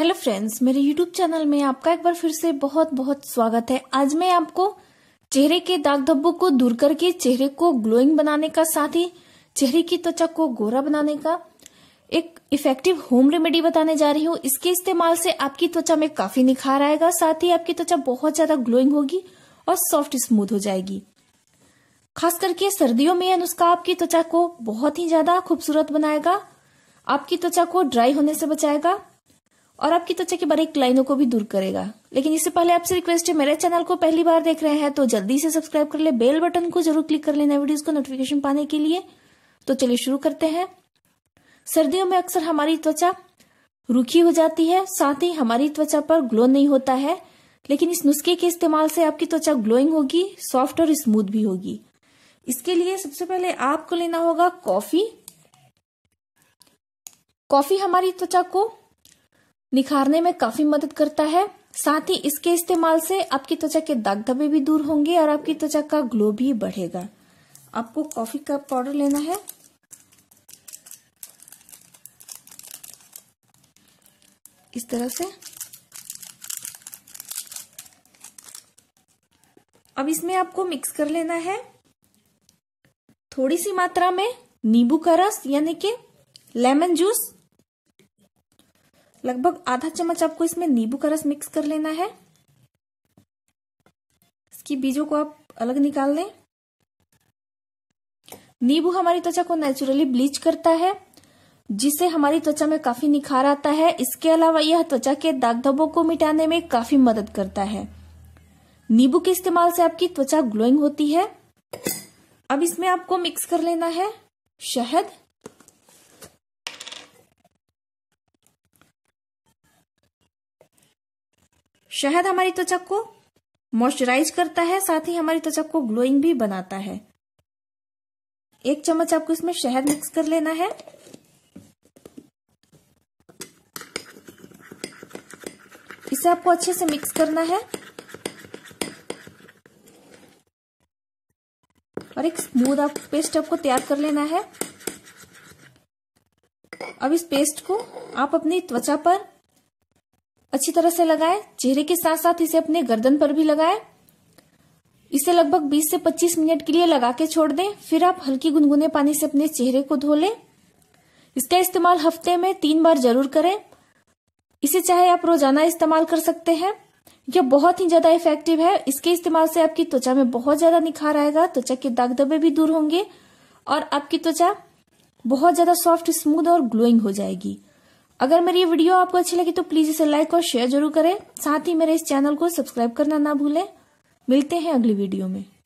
hello friends मेरे YouTube channel में आपका एक बार फिर से बहुत बहुत स्वागत है आज मैं आपको चेहरे के दाग धब्बों को दूर करके चेहरे को ग्लोइंग बनाने का साथ ही चेहरे की त्वचा को गोरा बनाने का एक इफेक्टिव होम रेमेडी बताने जा रही हूँ इसके इस्तेमाल से आपकी त्वचा में काफी निखार आएगा साथ ही आपकी त्वचा बहुत ज्यादा ग्लोइंग होगी और सॉफ्ट स्मूथ हो जाएगी खास करके सर्दियों में यह नुस्खा आपकी त्वचा को बहुत ही ज्यादा खूबसूरत बनाएगा आपकी त्वचा को ड्राई होने से बचाएगा और आपकी त्वचा की बारीक लाइनों को भी दूर करेगा लेकिन इससे पहले आपसे रिक्वेस्ट है मेरे चैनल को पहली बार देख रहे हैं तो जल्दी से सब्सक्राइब कर ले बेल बटन को जरूर क्लिक कर लेना वीडियोस को नोटिफिकेशन पाने के लिए तो चलिए शुरू करते हैं सर्दियों में अक्सर हमारी त्वचा रूखी हो जाती है साथ ही हमारी त्वचा पर ग्लो नहीं होता है लेकिन इस नुस्खे के इस्तेमाल से आपकी त्वचा ग्लोइंग होगी सॉफ्ट और स्मूथ भी होगी इसके लिए सबसे पहले आपको लेना होगा कॉफी कॉफी हमारी त्वचा को निखारने में काफी मदद करता है साथ ही इसके इस्तेमाल से आपकी त्वचा के दाग धब्बे भी दूर होंगे और आपकी त्वचा का ग्लो भी बढ़ेगा आपको कॉफी का पाउडर लेना है इस तरह से अब इसमें आपको मिक्स कर लेना है थोड़ी सी मात्रा में नींबू का रस यानी कि लेमन जूस लगभग आधा चम्मच आपको इसमें नींबू का रस मिक्स कर लेना है इसकी बीजों को आप अलग निकाल लें नींबू हमारी त्वचा को नेचुरली ब्लीच करता है जिससे हमारी त्वचा में काफी निखार आता है इसके अलावा यह त्वचा के दाग धब्बों को मिटाने में काफी मदद करता है नींबू के इस्तेमाल से आपकी त्वचा ग्लोइंग होती है अब इसमें आपको मिक्स कर लेना है शहद शहद हमारी त्वचा को मॉइस्चराइज करता है साथ ही हमारी त्वचा को ग्लोइंग भी बनाता है एक चम्मच आपको इसमें शहद मिक्स कर लेना है इसे आपको अच्छे से मिक्स करना है और एक स्मूथ आप पेस्ट आपको तैयार कर लेना है अब इस पेस्ट को आप अपनी त्वचा पर अच्छी तरह से लगाएं चेहरे के साथ साथ इसे अपने गर्दन पर भी लगाएं इसे लगभग 20 से 25 मिनट के लिए लगा के छोड़ दें फिर आप हल्की गुनगुने पानी से अपने चेहरे को धो लें इसका इस्तेमाल हफ्ते में तीन बार जरूर करें इसे चाहे आप रोजाना इस्तेमाल कर सकते हैं यह बहुत ही ज्यादा इफेक्टिव है इसके इस्तेमाल से आपकी त्वचा में बहुत ज्यादा निखार आएगा त्वचा के दाग धब्बे भी दूर होंगे और आपकी त्वचा बहुत ज्यादा सॉफ्ट स्मूद और ग्लोइंग हो जाएगी अगर मेरी ये वीडियो आपको अच्छी लगी तो प्लीज इसे लाइक और शेयर जरूर करें साथ ही मेरे इस चैनल को सब्सक्राइब करना ना भूलें मिलते हैं अगली वीडियो में